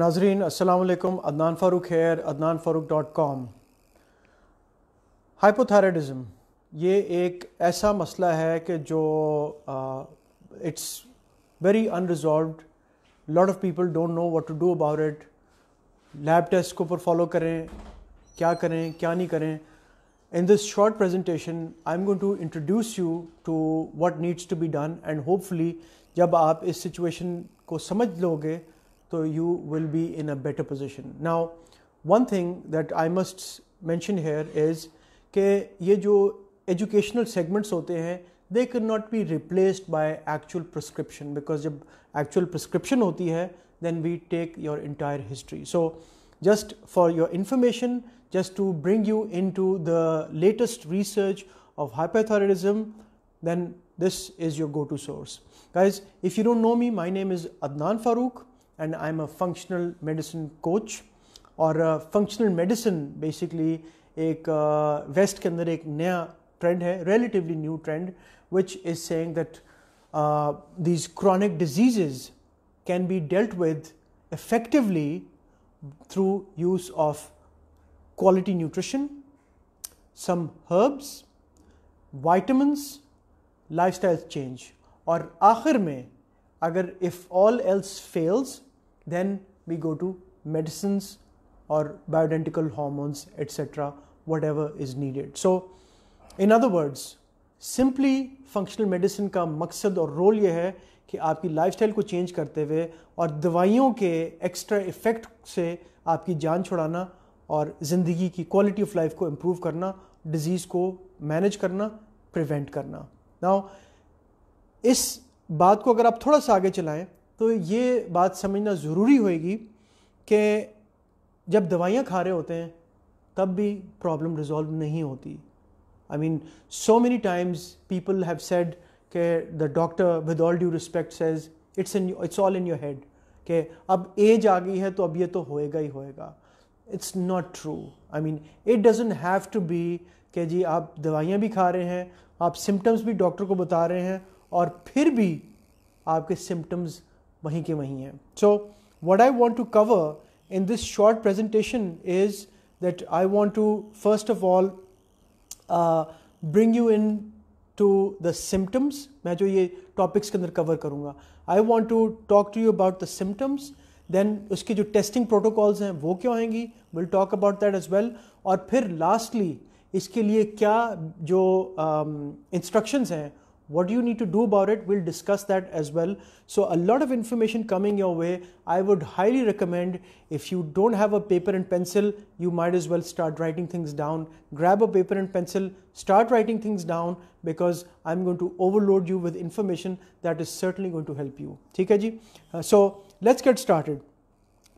नाजरीन असलकुम Adnan Farooq here Adnan Farooq dot com hypothyroidism ये एक ऐसा मसला है कि जो it's very unresolved lot of people don't know what to do about it lab test के ऊपर फॉलो करें क्या करें क्या नहीं करें in this short presentation I am going to introduce you to what needs to be done and hopefully जब आप इस सिचुएशन को समझ लोगे so you will be in a better position now one thing that i must mention here is that educational जो educational segments होते हैं they can not be replaced by actual prescription because जब then we take your entire history. So, just for your information, just to bring you into the latest research of hyperthyroidism, then this is your go-to source. Guys, if you don't know me, my name is Adnan Farooq and I'm a functional medicine coach और functional medicine basically एक a uh, के अंदर एक नया trend है relatively new trend which is saying these chronic diseases can be dealt with effectively through use of quality nutrition, some herbs, vitamins, lifestyle change. और आखिर में if all else fails Then we go to medicines or bioidentical hormones, etc., whatever is needed. So, in other words, simply functional medicine का मकसद और role ये है कि आपकी लाइफस्टाइल को चेंज करते हुए और दवाइयों के एक्स्ट्रा इफ़ेक्ट से आपकी जान छुड़ाना और ज़िंदगी की क्वालिटी ऑफ लाइफ को इम्प्रूव करना डिज़ीज़ को मैनेज करना प्रिवेंट करना ना इस बात को अगर आप थोड़ा सा आगे चलाएं तो ये बात समझना ज़रूरी होएगी कि जब दवाइयाँ खा रहे होते हैं तब भी प्रॉब्लम रिजॉल्व नहीं होती I mean so many times people have said के the doctor with all due respect says it's in it's all in your head कि अब एज आ गई है तो अब ये तो होएगा ही होएगा it's not true I mean it doesn't have to be कि जी आप दवाइयाँ भी खा रहे हैं आप सिम्टम्स भी डॉक्टर को बता रहे हैं और फिर भी आपके सिम्टम्स वहीं के वहीं हैं so what I want to cover in this short presentation is that I want to first of all bring you into the symptoms मैं जो ये टॉपिक्स के अंदर कवर करूँगा I want to talk to you about the symptoms then उसके जो testing protocols हैं वो क्यों आएंगी will talk about that as well और फिर लास्टली इसके लिए क्या जो इंस्ट्रक्शंस um, हैं what do you need to do about it we'll discuss that as well so a lot of information coming your way i would highly recommend if you don't have a paper and pencil you might as well start writing things down grab a paper and pencil start writing things down because i'm going to overload you with information that is certainly going to help you Okay, uh, so let's get started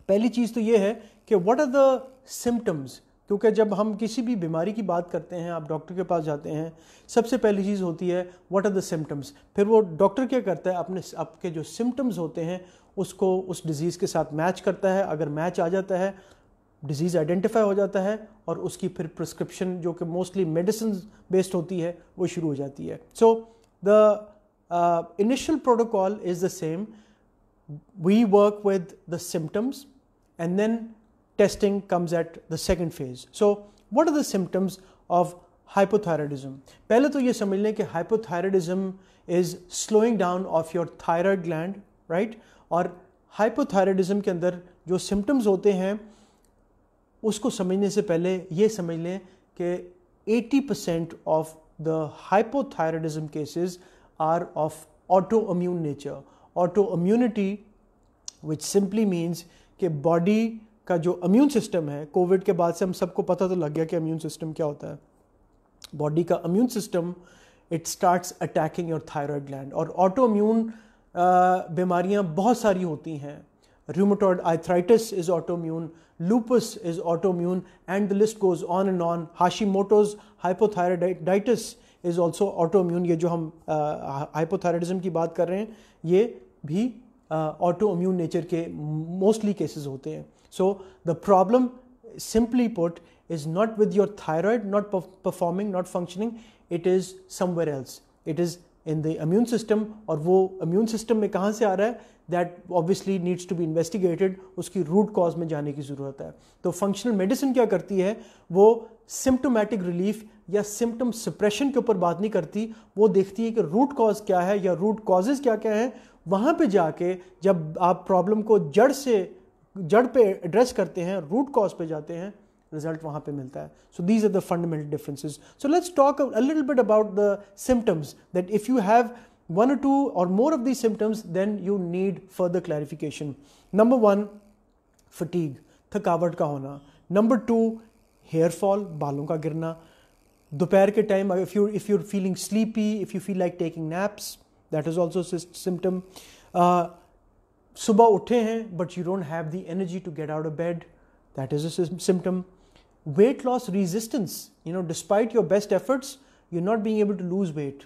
pehli is to ye what are the symptoms क्योंकि जब हम किसी भी बीमारी की बात करते हैं आप डॉक्टर के पास जाते हैं सबसे पहली चीज़ होती है व्हाट आर द सिम्टम्स फिर वो डॉक्टर क्या करता है अपने आपके जो सिम्टम्स होते हैं उसको उस डिज़ीज़ के साथ मैच करता है अगर मैच आ जाता है डिज़ीज़ आइडेंटिफाई हो जाता है और उसकी फिर प्रिस्क्रिप्शन जो कि मोस्टली मेडिसिन बेस्ड होती है वो शुरू हो जाती है so the initial protocol is the same we work with the symptoms and then testing comes at the second phase. So, what are the symptoms of hypothyroidism? पहले तो ये समझ लें कि hypothyroidism is slowing down of your thyroid gland, right? और hypothyroidism के अंदर जो symptoms होते हैं उसको समझने से पहले ये समझ लें कि 80% of the hypothyroidism cases are of autoimmune nature. Autoimmunity, which simply means कि body का जो अम्यून सिस्टम है कोविड के बाद से हम सबको पता तो लग गया कि अम्यून सिस्टम क्या होता है बॉडी का immune system it starts attacking your thyroid gland और ऑटो अम्यून बीमारियाँ बहुत सारी होती हैं is immune lupus is autoimmune and the list goes on and on Hashimoto's Hashimoto's is also autoimmune ये जो हम हाइपोथायरॉयडिज्म की बात कर रहे हैं ये भी ऑटो इम्यून नेचर के मोस्टली केसेज होते हैं So, the problem simply put is not with your thyroid not performing, not functioning, it is somewhere else. It is in the immune system or wo immune system में kahan se आ रहा है that obviously needs to be investigated उसकी root cause में जाने की ज़रूरत है तो फंक्शनल मेडिसिन क्या करती है वो सिम्टोमेटिक रिलीफ या सिम्टम सप्रेशन के ऊपर बात नहीं करती वो देखती है कि रूट कॉज क्या है या रूट कॉजेज क्या क्या हैं वहाँ पे जाके जब आप प्रॉब्लम को जड़ से जड़ पे एड्रेस करते हैं रूट कॉज पे जाते हैं रिजल्ट वहाँ पे मिलता है so these are the fundamental differences so let's talk a little bit about the symptoms that if you have one two or more of of symptoms then you need further clarification number one fatigue थकावट का होना number two hair fall बालों का गिरना दोपहर के time if you if you're feeling sleepy if you feel like taking naps that is also symptom सुबह उठे हैं but you don't have the energy to get out of bed that is a symptom weight loss resistance you know despite your best efforts you not being able to lose weight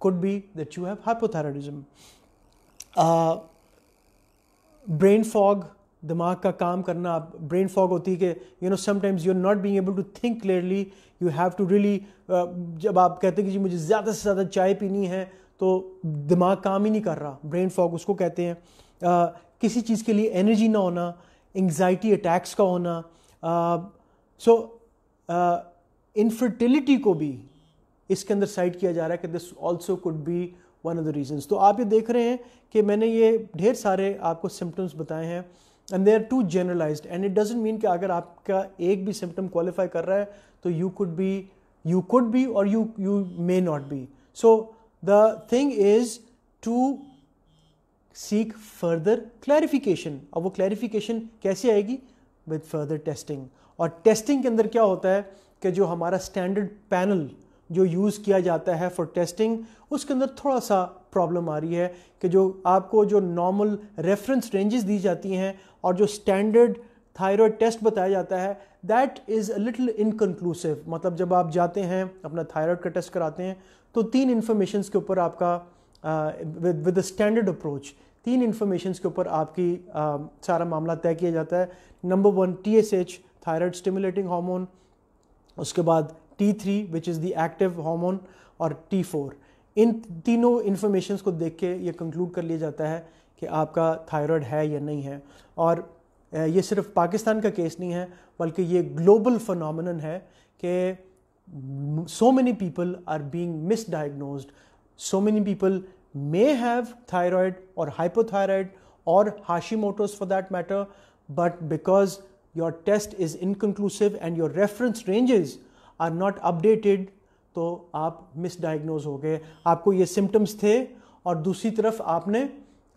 could be that you have hypothyroidism. Brain uh, fog दिमाग का काम करना brain fog होती है कि you know sometimes you are not being able to think clearly you have to really जब आप कहते हैं कि जी मुझे ज़्यादा से ज़्यादा चाय पीनी है तो दिमाग काम ही नहीं कर रहा ब्रेन फॉग उसको कहते हैं किसी चीज़ के लिए एनर्जी ना होना एंग्जाइटी अटैक्स का होना सो इनफर्टिलिटी को भी इसके अंदर साइड किया जा रहा है कि this also could be one of the reasons तो आप ये देख रहे हैं कि मैंने ये ढेर सारे आपको सिम्टम्स बताए हैं and they are too generalize and it doesn't mean कि अगर आपका एक भी सिम्टम क्वालिफाई कर रहा है तो you could be you could be or you you may not be so the thing is to seek further clarification अब वो क्लैरिफिकेशन कैसे आएगी विद फर्दर टेस्टिंग और टेस्टिंग के अंदर क्या होता है कि जो हमारा स्टैंडर्ड पैनल जो यूज़ किया जाता है फॉर टेस्टिंग उसके अंदर थोड़ा सा प्रॉब्लम आ रही है कि जो आपको जो नॉर्मल रेफरेंस रेंजेस दी जाती हैं और जो स्टैंडर्ड थायराइड टेस्ट बताया जाता है that is a little inconclusive मतलब जब आप जाते हैं अपना थायराइड का टेस्ट कराते हैं तो तीन इन्फॉर्मेशन के ऊपर आपका विद विद स्टैंडर्ड अप्रोच तीन इन्फॉर्मेशन के ऊपर आपकी uh, सारा मामला तय किया जाता है number one T S H thyroid stimulating hormone उसके बाद T three which is the active hormone और टी फोर इन तीनों इन्फॉर्मेशन को देख के ये कंक्लूड कर लिया जाता है कि आपका थायराइड है या नहीं है और uh, ये सिर्फ पाकिस्तान का केस नहीं है बल्कि ये ग्लोबल फनोमिन है कि so many people are being misdiagnosed so many people may have thyroid और हाइपोथायरॉयड और Hashimoto's for that matter but because your test is inconclusive and your reference ranges are not updated तो आप मिसडाइग्नोज हो गए आपको ये symptoms थे और दूसरी तरफ आपने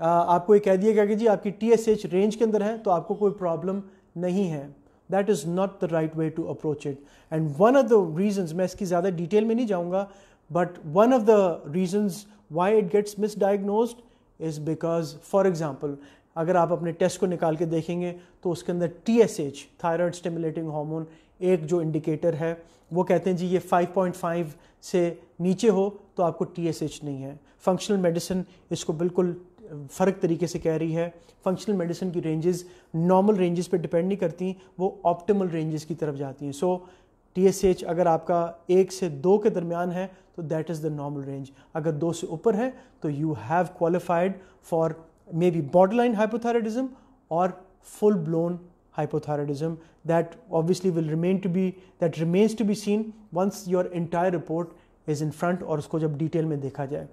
आ, आपको ये कह दिया गया कि जी आपकी टी एस एच रेंज के अंदर है तो आपको कोई प्रॉब्लम नहीं है that is not the right way to approach it and one of the reasons मैं इसकी ज़्यादा डिटेल में नहीं जाऊँगा But one of the reasons why it gets misdiagnosed is because, for example, अगर आप अपने टेस्ट को निकाल के देखेंगे तो उसके अंदर T S H thyroid stimulating hormone एक जो इंडिकेटर है वो कहते हैं जी ये 5.5 से नीचे हो तो आपको टी एस एच नहीं है फंक्शनल मेडिसिन इसको बिल्कुल फ़र्क तरीके से कह रही है फंक्शनल मेडिसिन की रेंजेस नॉर्मल रेंजेस पे डिपेंड नहीं करती वो ऑप्टिमल रेंजेस की तरफ जाती हैं so so, T S H अगर आपका एक से दो के दरमियान है तो that is the normal range अगर दो से ऊपर है तो you have qualified for maybe borderline और full blown hypothyroidism that obviously will remain to be that remains to be seen once your entire report is in front और उसको जब detail में देखा जाए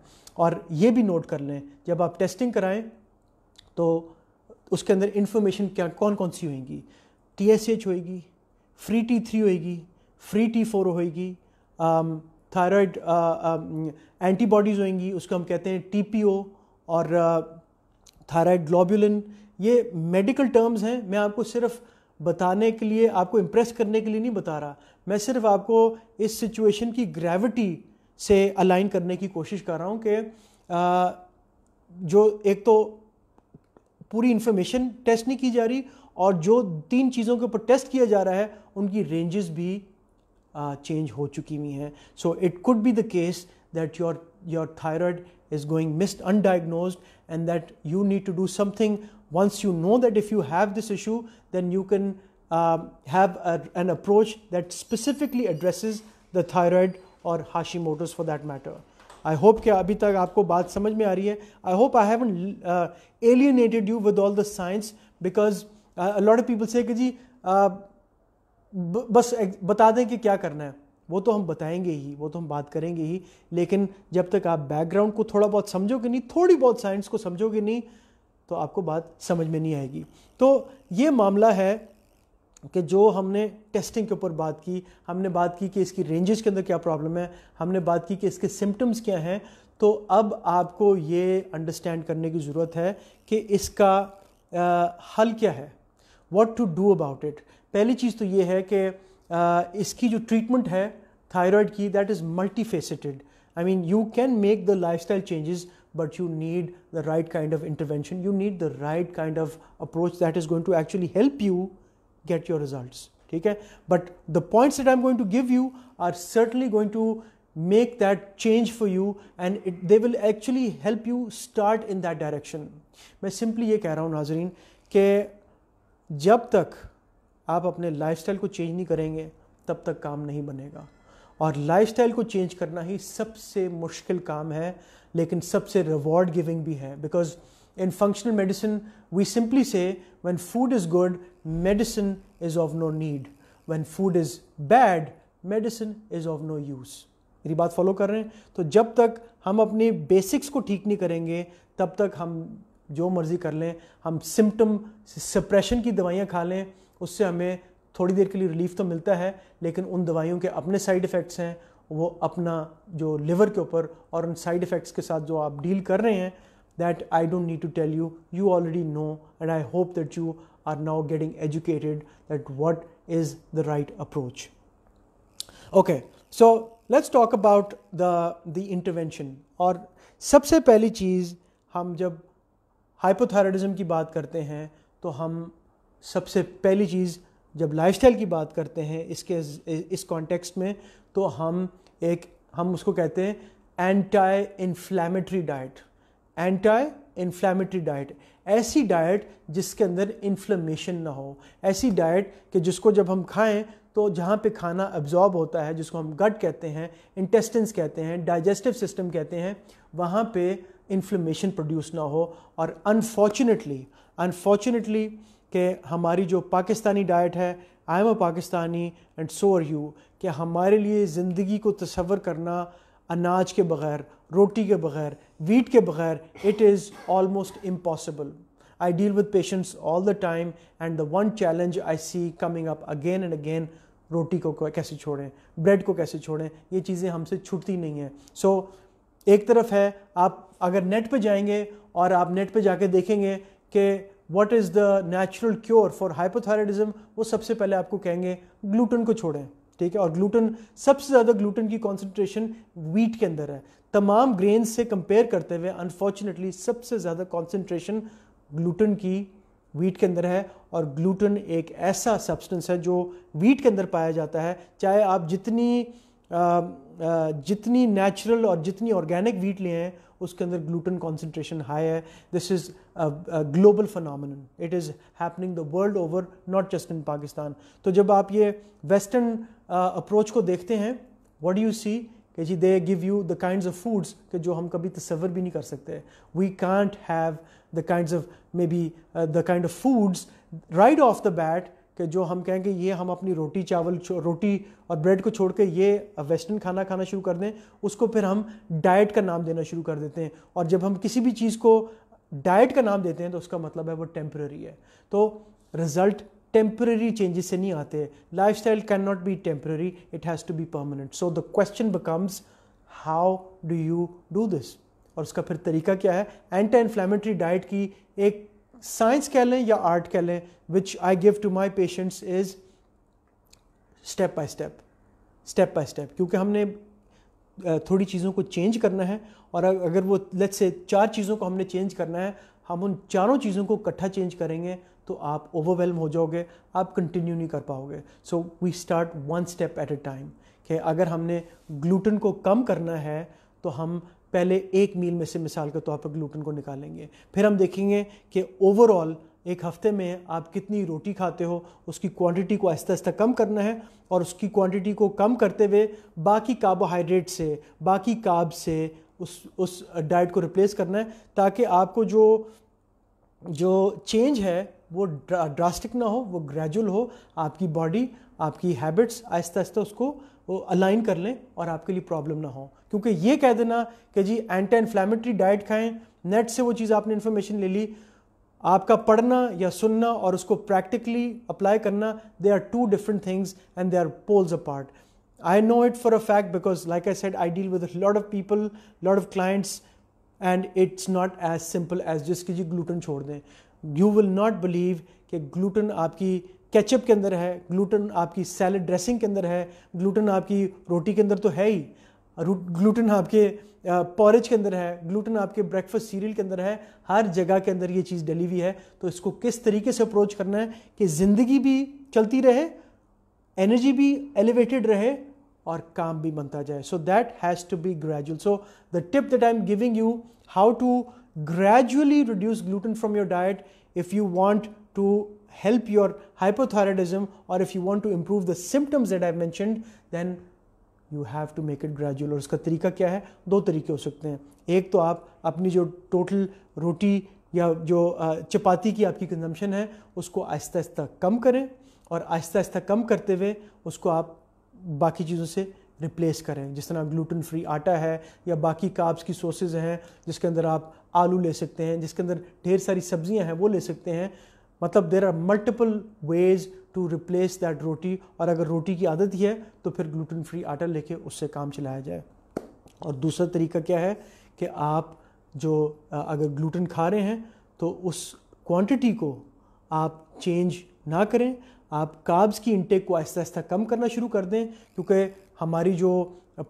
और ये भी note कर लें जब आप testing कराएं तो उसके अंदर information क्या कौन कौन सी होएगी टी एस एच होएगी फ्री टी थ्री होएगी फ्री टी फोर होएगी thyroid um, antibodies uh, um, होएंगी उसको हम कहते हैं टी और थायराइड uh, ग्लोबुलिन ये मेडिकल टर्म्स हैं मैं आपको सिर्फ बताने के लिए आपको इम्प्रेस करने के लिए नहीं बता रहा मैं सिर्फ आपको इस सिचुएशन की ग्रेविटी से अलाइन करने की कोशिश कर रहा हूँ कि uh, जो एक तो पूरी इन्फॉर्मेशन टेस्ट नहीं की जा रही और जो तीन चीज़ों के ऊपर टेस्ट किया जा रहा है उनकी रेंजेस भी चेंज हो चुकी हुई हैं so it could be the case that your your thyroid is going missed undiagnosed and that you need to do something once you know that if you have this issue then you can have an approach that specifically addresses the thyroid और Hashimoto's for that matter I hope कि अभी तक आपको बात समझ में आ रही है I hope I have alienated you with all the science because lot of people से जी uh, बस बता दें कि क्या करना है वो तो हम बताएंगे ही वो तो हम बात करेंगे ही लेकिन जब तक आप बैकग्राउंड को थोड़ा बहुत समझोगे नहीं थोड़ी बहुत साइंस को समझोगे नहीं तो आपको बात समझ में नहीं आएगी तो ये मामला है कि जो हमने टेस्टिंग के ऊपर बात की हमने बात की कि इसकी रेंजेस के अंदर क्या प्रॉब्लम है हमने बात की कि इसके सिम्टम्स क्या हैं तो अब आपको ये अंडरस्टैंड करने की ज़रूरत है कि इसका आ, हल क्या है what to do about it पहली चीज़ तो ये है कि इसकी जो ट्रीटमेंट है थायरॉयड की that is multi faceted I mean you can make the lifestyle changes but you need the right kind of intervention you need the right kind of approach that is going to actually help you get your result ठीक है but the points that I am going to give you are certainly going to make that change for you and it they will actually help you start in that direction मैं simply ये कह रहा हूँ नाजरीन के जब तक आप अपने लाइफ को चेंज नहीं करेंगे तब तक काम नहीं बनेगा और लाइफस्टाइल को चेंज करना ही सबसे मुश्किल काम है लेकिन सबसे रिवॉर्ड गिविंग भी है because in functional medicine we simply say when food is good medicine is of no need when food is bad medicine is of no use मेरी बात फॉलो कर रहे हैं तो जब तक हम अपने बेसिक्स को ठीक नहीं करेंगे तब तक हम जो मर्ज़ी कर लें हम सिम्टम सप्रेशन की दवाइयाँ खा लें उससे हमें थोड़ी देर के लिए रिलीफ तो मिलता है लेकिन उन दवाइयों के अपने साइड इफ़ेक्ट्स हैं वो अपना जो लिवर के ऊपर और उन साइड इफ़ेक्ट्स के साथ जो आप डील कर रहे हैं that I don't need to tell you you already know and I hope that you are now getting educated that what is the right approach okay so let's talk about the the intervention और सबसे पहली चीज़ हम जब hypothyroidism की बात करते हैं तो हम सबसे पहली चीज़ जब लाइफस्टाइल की बात करते हैं इसके इस कॉन्टेक्स्ट में तो हम एक हम उसको कहते हैं anti inflammatory diet anti inflammatory diet ऐसी डाइट जिसके अंदर इन्फ्लेमेशन ना हो ऐसी डाइट कि जिसको जब हम खाएं तो जहाँ पे खाना एब्जॉर्ब होता है जिसको हम गट कहते हैं इंटेस्टेंस कहते हैं डाइजेस्टिव सिस्टम कहते हैं वहाँ पे इन्फ्लेमेशन प्रोड्यूस ना हो और अनफॉर्चुनेटली अनफॉर्चुनेटली कि हमारी जो पाकिस्तानी डाइट है I am a Pakistani and so are you कि हमारे लिए ज़िंदगी को तस्वर करना अनाज के बगैर रोटी के बगैर वीट के बगैर it is almost impossible I deal with patients all the time and the one challenge I see coming up again and again रोटी को कैसे छोड़ें ब्रेड को कैसे छोड़ें ये चीज़ें हमसे छूटती नहीं हैं सो so, एक तरफ है आप अगर नेट पे जाएंगे और आप नेट पे जाके देखेंगे कि what is the natural cure for hypothyroidism वो सबसे पहले आपको कहेंगे ग्लूटन को छोड़ें ठीक है और ग्लूटन सबसे ज़्यादा ग्लूटन की कॉन्सेंट्रेशन वीट के अंदर है तमाम ग्रेन से कंपेयर करते हुए अनफॉर्चुनेटली सबसे ज़्यादा कॉन्सेंट्रेशन ग्लूटन की वीट के अंदर है और ग्लूटन एक ऐसा सब्सटेंस है जो वीट के अंदर पाया जाता है चाहे आप जितनी आ, आ, जितनी नेचुरल और जितनी ऑर्गेनिक वीट लें हैं उसके अंदर ग्लूटन कॉन्सेंट्रेशन हाई है this is global phenomenon it is happening the world over not just in Pakistan तो जब आप ये वेस्टर्न अप्रोच uh, को देखते हैं वट यू सी कि जी they give you the kind of foods के जो हम कभी तस्वर भी नहीं कर सकते we can't have the kind of maybe the kind of foods right off the bat कि जो हम कहें कि ये हम अपनी रोटी चावल रोटी और ब्रेड को छोड़ के ये वेस्टर्न खाना खाना शुरू कर दें उसको फिर हम डाइट का नाम देना शुरू कर देते हैं और जब हम किसी भी चीज़ को डाइट का नाम देते हैं तो उसका मतलब है वो टेम्प्रेरी है तो रिज़ल्ट टेम्प्रेरी चेंजेस से नहीं आते lifestyle can not be temporary it has to be permanent so the question becomes how do you do this और उसका फिर तरीका क्या है एंटी इन्फ्लेमेटरी डाइट की एक साइंस कह लें या आर्ट कह लें which I give to my patients is step by step step by step क्योंकि हमने थोड़ी चीज़ों को चेंज करना है और अगर वो लेट से चार चीज़ों को हमने चेंज करना है हम उन चारों चीज़ों को इकट्ठा चेंज करेंगे तो आप ओवरवेलम हो जाओगे आप कंटिन्यू नहीं कर पाओगे so we start one step at a time कि अगर हमने ग्लूटन को कम करना है तो हम पहले एक मील में से मिसाल के तौर पर ग्लूटन को निकालेंगे फिर हम देखेंगे कि ओवरऑल एक हफ्ते में आप कितनी रोटी खाते हो उसकी क्वांटिटी को आहिस्ता आहिस्ता कम करना है और उसकी क्वांटिटी को कम करते हुए बाकी कार्बोहाइड्रेट से बाकी काब से उस उस डाइट को रिप्लेस करना है ताकि आपको जो जो चेंज है वो ड्रास्टिक ना हो वो ग्रेजुअल हो आपकी बॉडी आपकी हैबिट्स आहिस्ता आहिस्ता उसको अलाइन कर लें और आपके लिए प्रॉब्लम ना हो क्योंकि ये कह देना कि जी एंटी इन्फ्लामेटरी डाइट खाएं नेट से वो चीज़ आपने इन्फॉर्मेशन ले ली आपका पढ़ना या सुनना और उसको प्रैक्टिकली अप्लाई करना they are two different things and they are poles apart I know it for a fact because like I said I deal with lot of people lot of clients and it's not as simple as जिस कि जी gluten छोड़ दें you will not believe कि gluten आपकी ketchup के अंदर है ग्लूटन आपकी सैलड ड्रेसिंग के अंदर है ग्लूटन आपकी रोटी के अंदर तो है ही ग्लूटन आपके पॉरेज के अंदर है ग्लूटन आपके ब्रेकफास्ट सीरियल के अंदर है हर जगह के अंदर ये चीज़ डली हुई है तो इसको किस तरीके से अप्रोच करना है कि ज़िंदगी भी चलती रहे एनर्जी भी एलिवेटेड रहे और काम भी बनता जाए so that has to be gradual so the tip that I am giving you how to gradually reduce gluten from your diet if you want to help your hypothyroidism or if you want to improve the symptoms that I've mentioned, then you have to make it gradual और उसका तरीका क्या है दो तरीके हो सकते हैं एक तो आप अपनी जो टोटल रोटी या जो चपाती की आपकी कंजम्पशन है उसको आहिस्ता आहिस्ता कम करें और आहिस्ता आहिस्ता कम करते हुए उसको आप बाकी चीज़ों से रिप्लेस करें जिस तरह ग्लूटन फ्री आटा है या बाकी काब्स की सोर्सेज हैं जिसके अंदर आप आलू ले सकते हैं जिसके अंदर ढेर सारी सब्जियां हैं वो ले सकते हैं मतलब there are multiple ways to replace that रोटी और अगर रोटी की आदत ही है तो फिर ग्लूटेन फ्री आटा लेके उससे काम चलाया जाए और दूसरा तरीका क्या है कि आप जो अगर ग्लूटेन खा रहे हैं तो उस क्वांटिटी को आप चेंज ना करें आप काब्स की इंटेक को आहिस्ता आहिस्ता कम करना शुरू कर दें क्योंकि हमारी जो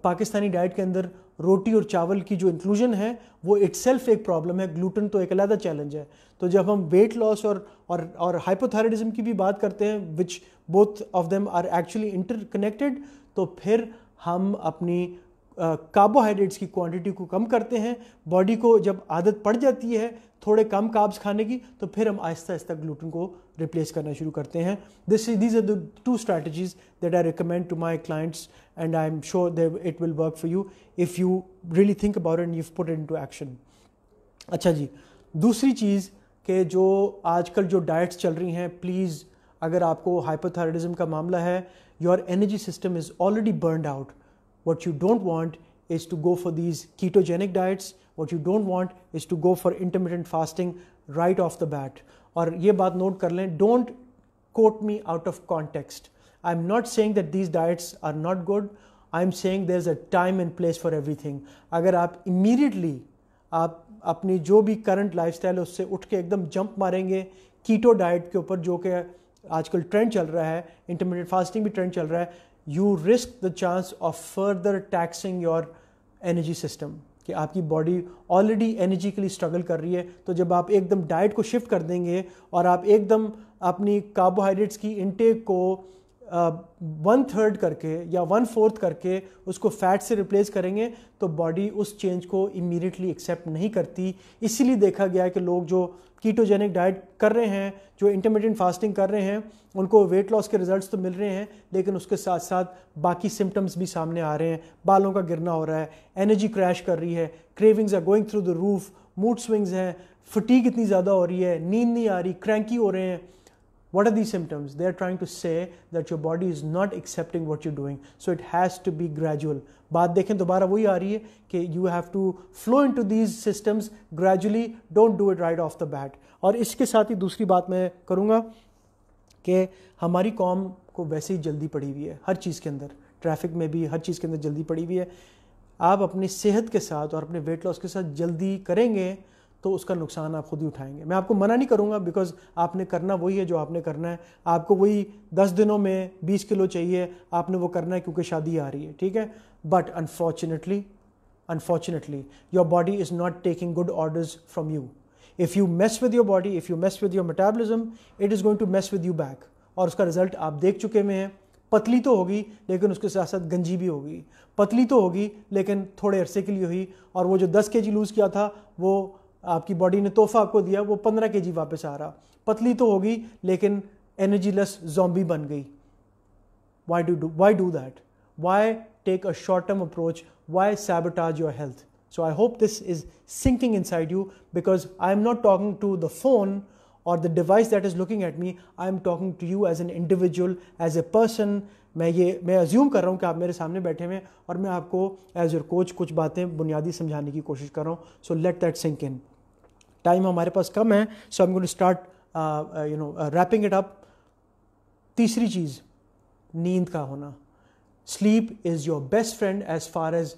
पाकिस्तानी डाइट के अंदर रोटी और चावल की जो इंक्लूजन है वो इट एक प्रॉब्लम है ग्लूटन तो एक अलहदा चैलेंज है तो जब हम वेट लॉस और और और हाइपोथायरॉयडिज्म की भी बात करते हैं which both of them are actually interconnected तो फिर हम अपनी कार्बोहाइड्रेट्स की क्वांटिटी को कम करते हैं बॉडी को जब आदत पड़ जाती है थोड़े कम काब्स खाने की तो फिर हम आहिस्ता आहिस्ता ग्लूटन को रिप्लेस करना शुरू करते हैं this these are the two strategies that I recommend to my clients and I'm sure it will work for you if you really think about it and you've put it into action. अच्छा जी दूसरी चीज़ कि जो आजकल जो diets चल रही हैं please अगर आपको हाइपोथायरॉयडिज्म का मामला है your energy system is already burned out what you don't want is to go for these ketogenic diets what you don't want is to go for intermittent fasting right off the bat और ये बात note कर लें don't quote me out of context I'm not saying that these diets are not good. I'm saying there's a time and place for everything. अगर आप immediately आप अपनी जो भी current lifestyle उससे उठ के एकदम jump मारेंगे keto diet के ऊपर जो कि आजकल trend चल रहा है intermittent fasting भी trend चल रहा है you risk the chance of further taxing your energy system. कि आपकी बॉडी ऑलरेडी एनर्जी के लिए स्ट्रगल कर रही है तो जब आप एकदम डाइट को शिफ्ट कर देंगे और आप एकदम अपनी कार्बोहाइड्रेट्स की इनटेक को वन uh, थर्ड करके या वन फोर्थ करके उसको फैट से रिप्लेस करेंगे तो बॉडी उस चेंज को इमीडिएटली एक्सेप्ट नहीं करती इसीलिए देखा गया है कि लोग जो कीटोजेनिक डाइट कर रहे हैं जो इंटरमीडियंट फास्टिंग कर रहे हैं उनको वेट लॉस के रिजल्ट्स तो मिल रहे हैं लेकिन उसके साथ साथ बाकी सिम्टम्स भी सामने आ रहे हैं बालों का गिरना हो रहा है एनर्जी क्रैश कर रही है cravings are going through the roof mood swings हैं फटीक इतनी ज़्यादा हो रही है नींद नहीं आ रही क्रैंकी हो रहे हैं What are these symptoms? They are trying to say that your body is not accepting what you're doing. So it has to be gradual. बात देखें दोबारा वही आ रही है कि you have to flow in to these systems gradually don't do it right off the bat और इसके साथ ही दूसरी बात मैं करूँगा कि हमारी कॉम को वैसे ही जल्दी पड़ी हुई है हर चीज़ के अंदर ट्रैफिक में भी हर चीज़ के अंदर जल्दी पड़ी हुई है आप अपनी सेहत के साथ और अपने वेट लॉस के साथ जल्दी करेंगे तो उसका नुकसान आप खुद ही उठाएंगे मैं आपको मना नहीं करूँगा बिकॉज आपने करना वही है जो आपने करना है आपको वही दस दिनों में बीस किलो चाहिए आपने वो करना है क्योंकि शादी आ रही है ठीक है but unfortunately unfortunately your body is not taking good orders from you if you mess with your body if you mess with your metabolism it is going to mess with you back और उसका result आप देख चुके हुए हैं पतली तो होगी लेकिन उसके साथ साथ गंजी भी होगी पतली तो होगी लेकिन थोड़े अरसे के लिए हुई और वो जो दस के जी लूज़ किया था वो आपकी बॉडी ने तोहफा आपको दिया वो पंद्रह के वापस आ रहा पतली तो होगी लेकिन एनर्जी लेस जॉम्बी बन गई why do do why do that why take a short term approach why sabotage your health so I hope this is sinking inside you because I am not talking to the phone और the device that is looking at me I am talking to you as an individual as a person मैं ये मैं assume कर रहा हूँ कि आप मेरे सामने बैठे हुए हैं और मैं आपको एज योर कोच कुछ बातें बुनियादी समझाने की कोशिश कर रहा हूँ so let that sink in time हमारे पास कम है so I am going to start you know wrapping it up तीसरी चीज़ नींद का होना sleep is your best friend as far as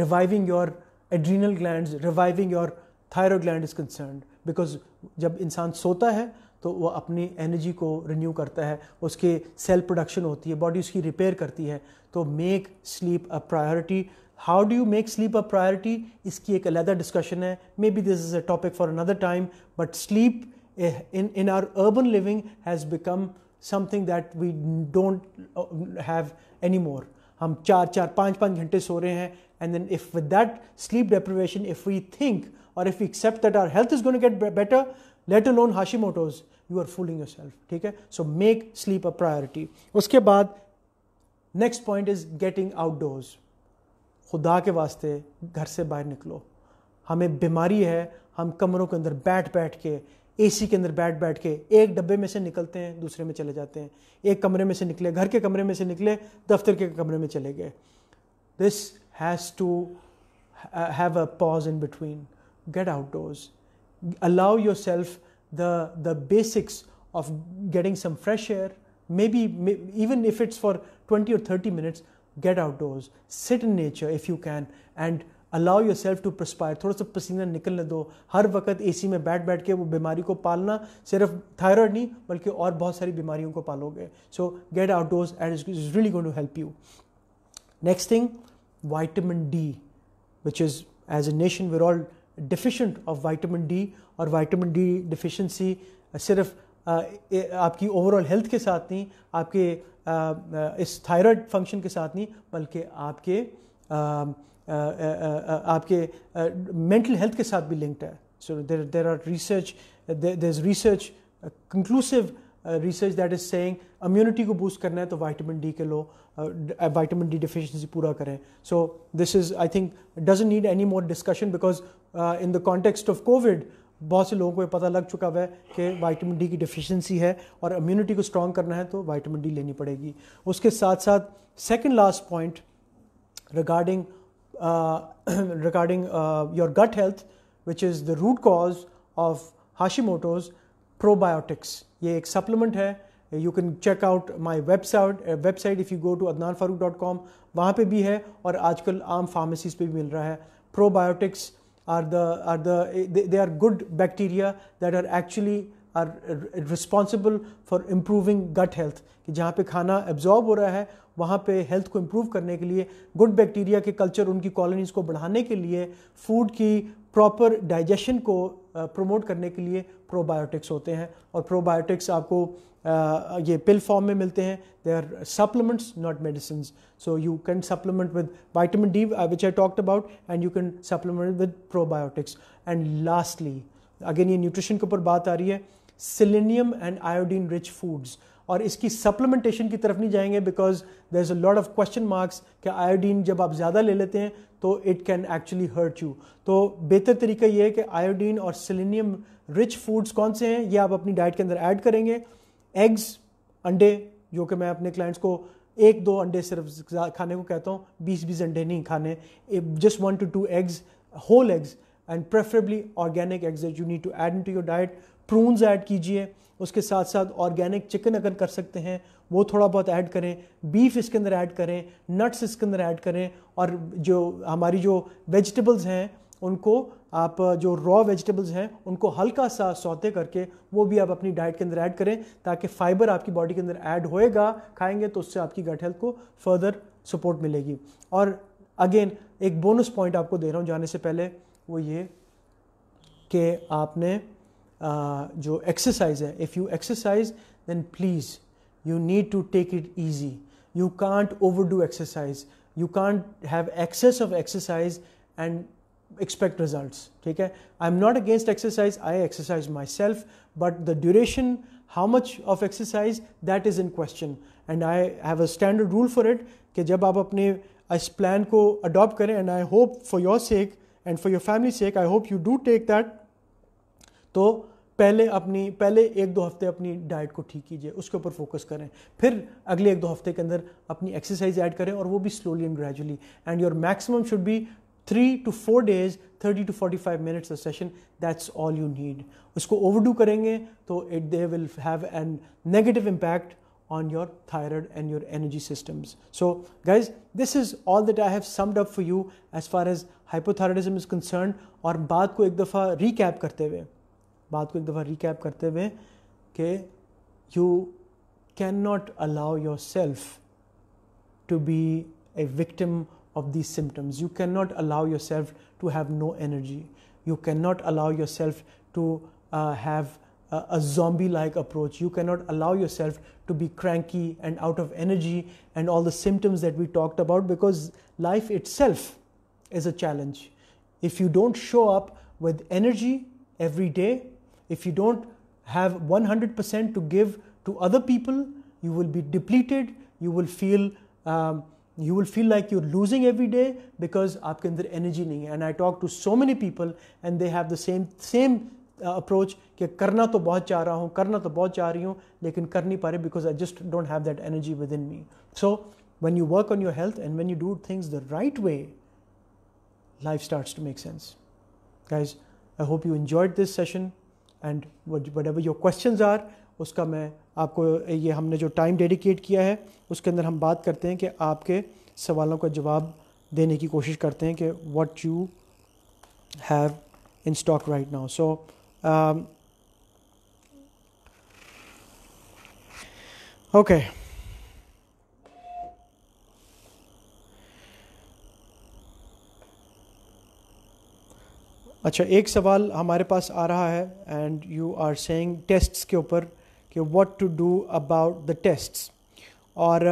reviving your adrenal gland reviving your thyroid gland is concern because जब इंसान सोता है तो वह अपनी एनर्जी को रिन्यू करता है उसके सेल प्रोडक्शन होती है बॉडी उसकी रिपेयर करती है तो make sleep a priority how do you make sleep a priority इसकी एक अलहदा डिस्कशन है maybe this is a topic for another time but sleep in, in our urban living has become something that we don't have anymore. हम चार चार पाँच पाँच घंटे सो रहे हैं and then if with that sleep deprivation if we think और if we accept that our health is going get better let alone Hashimoto's you are fooling yourself ठीक है so make sleep a priority उसके बाद next point is getting outdoors खुदा के वास्ते घर से बाहर निकलो हमें बीमारी है हम कमरों के अंदर बैठ बैठ के एसी के अंदर बैठ बैठ के एक डब्बे में से निकलते हैं दूसरे में चले जाते हैं एक कमरे में से निकले घर के कमरे में से निकले दफ्तर के कमरे में चले गए this has to have a pause in between get outdoors allow yourself the the basics of getting some fresh air maybe even if it's for twenty और thirty minutes get outdoors sit in nature if you can and allow yourself to perspire थोड़ा सा पसीना निकलने दो हर वक्त AC में बैठ बैठ के वो बीमारी को पालना सिर्फ थायराइड नहीं बल्कि और बहुत सारी बीमारियों को पालोगे so get outdoors and is really going to help you next thing vitamin D which is as a nation we're all deficient of vitamin D और वाइटामिन डी डिफिशेंसी सिर्फ आपकी ओवरऑल हेल्थ के साथ नहीं आपके इस थायराइड फंक्शन के साथ नहीं बल्कि आपके आपके मेंटल हेल्थ के साथ भी लिंक्ड है so there there are research there is research conclusive research that is saying immunity को बूस्ट करना है तो वाइटामिन डी के लो वाइटामिन डी डिफिशेंसी पूरा करें so this is I think doesn't need any more discussion because in the context of COVID बहुत से लोगों को पता लग चुका है कि वाइटामिन डी की डिफिशेंसी है और इम्यूनिटी को स्ट्रॉन्ग करना है तो वाइटामिन डी लेनी पड़ेगी उसके साथ साथ second last point regarding regarding your gut health which is the root cause of मोटोज प्रोबायोटिक्स ये एक सप्लीमेंट है you can check out my website website if you go to Adnan Farooq dot com वहाँ पर भी है और आजकल आम फार्मेसीज पर भी मिल रहा है probiotics are the, are the they, they are good bacteria that are actually are responsible for improving gut health कि जहाँ पे खाना absorb हो रहा है वहाँ पे health को improve करने के लिए good bacteria के culture उनकी colonies को बढ़ाने के लिए food की proper digestion को प्रमोट करने के लिए प्रोबायोटिक्स होते हैं और प्रोबायोटिक्स आपको ये पिल फॉर्म में मिलते हैं they are supplements not medicine so you can supplement with vitamin D which I talked about and you can supplement with probiotics and lastly again ये न्यूट्रिशन के ऊपर बात आ रही है selenium and iodine rich foods और इसकी supplementation की तरफ नहीं जाएंगे because there is a lot of question marks कि आयोडीन जब आप ज़्यादा ले लेते हैं तो it can actually hurt you तो बेहतर तरीका ये है कि आयोडीन और सिलेनियम रिच फूड्स कौन से हैं ये आप अपनी डाइट के अंदर ऐड करेंगे एग्स अंडे जो कि मैं अपने क्लाइंट्स को एक दो अंडे सिर्फ खाने को कहता हूँ बीस बीस अंडे नहीं खाने just one two two eggs whole eggs and preferably organic eggs you need to add into your diet prunes add कीजिए उसके साथ साथ ऑर्गेनिक चिकन अगर कर सकते हैं वो थोड़ा बहुत ऐड करें बीफ इसके अंदर ऐड करें नट्स इसके अंदर ऐड करें और जो हमारी जो वेजिटेबल्स हैं उनको आप जो रॉ वेजिटेबल्स हैं उनको हल्का सा सौते करके वो भी आप अपनी डाइट के अंदर ऐड करें ताकि फाइबर आपकी बॉडी के अंदर ऐड होएगा खाएंगे तो उससे आपकी गट हेल्थ को फर्दर सपोर्ट मिलेगी और अगेन एक बोनस पॉइंट आपको दे रहा हूँ जाने से पहले वो ये कि आपने Uh, जो एक्सरसाइज है if you exercise then please you need to take it easy you can't overdo exercise you can't have excess of exercise and expect result ठीक है I am not against exercise I exercise myself but the duration how much of exercise that is in question and I have a standard rule for it कि जब आप अपने इस plan को adopt करें and I hope for your sake and for your family sake I hope you do take that तो पहले अपनी पहले एक दो हफ्ते अपनी डाइट को ठीक कीजिए उसके ऊपर फोकस करें फिर अगले एक दो हफ्ते के अंदर अपनी एक्सरसाइज ऐड करें और वो भी slowly and gradually and your maximum should be three to four days thirty to forty five minutes a session that's all you need उसको ओवरडू करेंगे तो it they will have an negative impact on your thyroid and your energy systems so guys this is all that I have summed up for you as far as hypothyroidism is concern और बात को एक दफ़ा recap करते हुए बात को एक दफ़ा रिकैप करते हुए कि you can not allow yourself to be a victim of these symptoms you can not allow yourself to have no energy you can not allow yourself to have a uh, zombie like approach. You cannot allow yourself to be cranky and out of energy and all the symptoms that we talked about because life itself is a challenge. If you don't show up with energy every day, if you don't have 100% to give to other people, you will be depleted, you will feel um, you will feel like you're losing every day because आपके अंदर energy नहीं है and I talk to so many people and they have the same same uh, approach कि करना तो बहुत चाह रहा हूँ करना तो बहुत चाह रही हूँ लेकिन कर नहीं पा because I just don't have that energy within me so when you work on your health and when you do things the right way life starts to make sense guys I hope you enjoyed this session and whatever your question are उसका मैं आपको ये हमने जो time dedicate किया है उसके अंदर हम बात करते हैं कि आपके सवालों का जवाब देने की कोशिश करते हैं कि what you have in stock right now so okay अच्छा एक सवाल हमारे पास आ रहा है and you are saying tests के ऊपर कि what to do about the tests और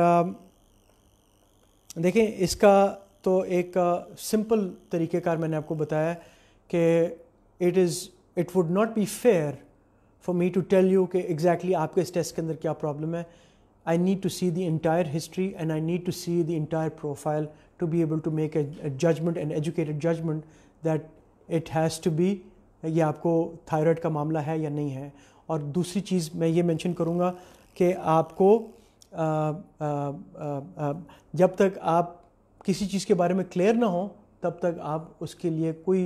देखें इसका तो एक सिंपल तरीक़ेकार मैंने आपको बताया कि it is it would not be fair for me to tell you कि एग्जैक्टली आपके इस टेस्ट के अंदर क्या प्रॉब्लम है I need to see the entire history and I need to see the entire profile to be able to make a judgement and educated judgement that it has to be ये आपको thyroid का मामला है या नहीं है और दूसरी चीज़ मैं ये मेंशन करूँगा कि आपको आ, आ, आ, जब तक आप किसी चीज़ के बारे में क्लियर ना हो तब तक आप उसके लिए कोई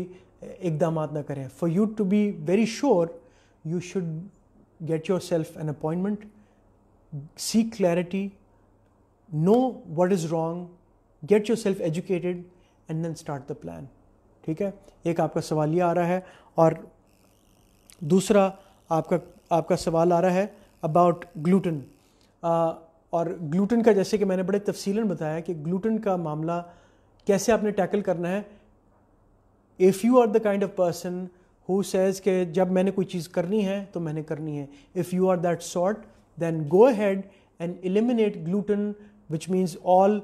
इकदाम ना करें for you to be very sure you should get yourself an appointment see clarity know what is wrong get yourself educated and then start the plan ठीक है एक आपका सवाल ये आ रहा है और दूसरा आपका आपका सवाल आ रहा है अबाउट ग्लूटन और ग्लूटन का जैसे कि मैंने बड़े तफसीला बताया कि ग्लूटन का मामला कैसे आपने टैकल करना है if you are the kind of person who says के जब मैंने कोई चीज़ करनी है तो मैंने करनी है if you are that sort then go ahead and eliminate gluten which means all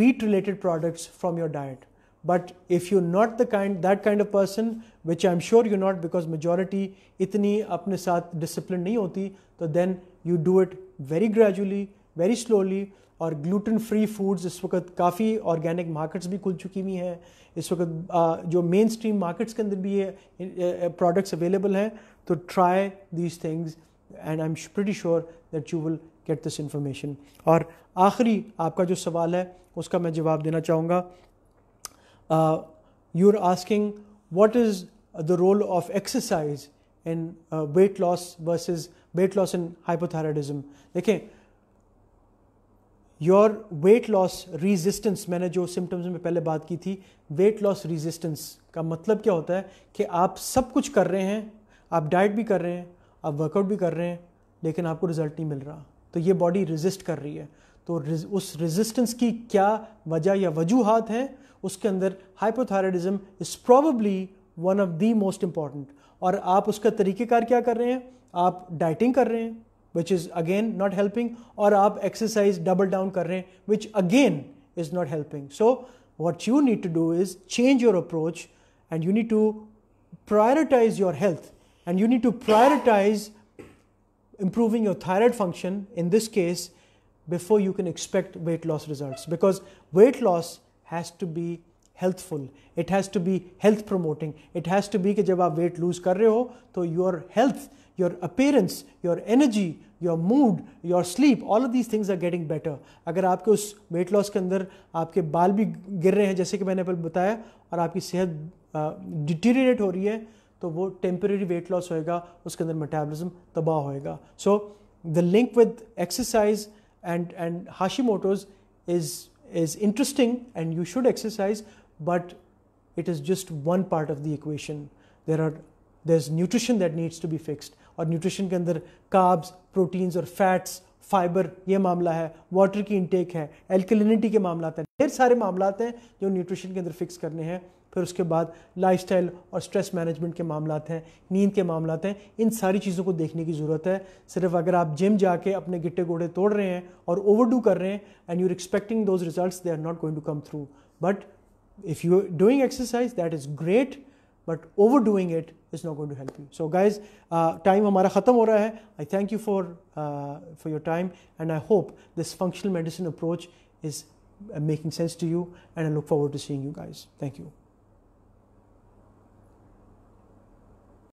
wheat related products from your diet but if you not the kind that kind of person which I am sure you not because majority इतनी अपने साथ discipline नहीं होती तो then you do it very gradually very slowly और gluten free foods इस वक्त काफ़ी ऑर्गेनिक मार्केट्स भी खुल चुकी हुई हैं इस वक्त जो मेन स्ट्रीम मार्केट्स के अंदर भी ये प्रोडक्ट्स अवेलेबल हैं तो try these things and I am pretty sure that you will get this information और आखिरी आपका जो सवाल है उसका मैं जवाब देना चाहूँगा uh, you're asking what is the role of exercise in uh, weight loss versus weight loss in hypothyroidism देखें योर वेट लॉस रिजिस्टेंस मैंने जो सिम्टम्स में पहले बात की थी वेट लॉस रिजिस्टेंस का मतलब क्या होता है कि आप सब कुछ कर रहे हैं आप डाइट भी कर रहे हैं आप वर्कआउट भी कर रहे हैं लेकिन आपको रिजल्ट नहीं मिल रहा तो ये बॉडी रेजिस्ट कर रही है तो उस रेजिस्टेंस की क्या वजह या वजूहत हैं उसके अंदर hypothyroidism is probably one of the most important और आप उसका तरीक़ेकार क्या कर रहे हैं आप डाइटिंग कर रहे हैं which is again not helping और आप एक्सरसाइज डबल डाउन कर रहे हैं which again is not helping so what you need to do is change your approach and you need to prioritise your health and you need to prioritise improving your thyroid function in this case before you can expect weight loss result because weight loss has to be healthful it has to be health promoting it has to be कि जब आप weight lose कर रहे हो तो your health your appearance your energy your mood your sleep all of these things are getting better अगर आपके उस वेट लॉस के अंदर आपके बाल भी गिर रहे हैं जैसे कि मैंने पहले बताया और आपकी सेहत डिटीरिएट हो रही है तो वो टेम्परेरी वेट लॉस होएगा उसके अंदर मेटाबॉलिज्म तबाह होएगा so the link with exercise and and Hashimoto's is is interesting and you should exercise, but it is just one part of the equation. There are there's nutrition that needs to be fixed और nutrition के अंदर carbs proteins और fats fibre ये मामला है water की intake है alkalinity के मामला हैं ढेर सारे मामला हैं जो न्यूट्रिशन के अंदर फिक्स करने हैं फिर उसके बाद लाइफ स्टाइल और स्ट्रेस मैनेजमेंट के मामला हैं नींद के मामला हैं इन सारी चीज़ों को देखने की ज़रूरत है सिर्फ अगर आप जिम जाके अपने गिट्टे गोड़े तोड़ रहे हैं और ओवर डू कर रहे हैं and you are expecting those result they are not going to come through but if you doing exercise that is great but overdoing it is not going to help you so guys time हमारा ख़त्म हो रहा है I thank you for for your time and I hope this functional medicine approach is making sense to you and I look forward to seeing you guys thank you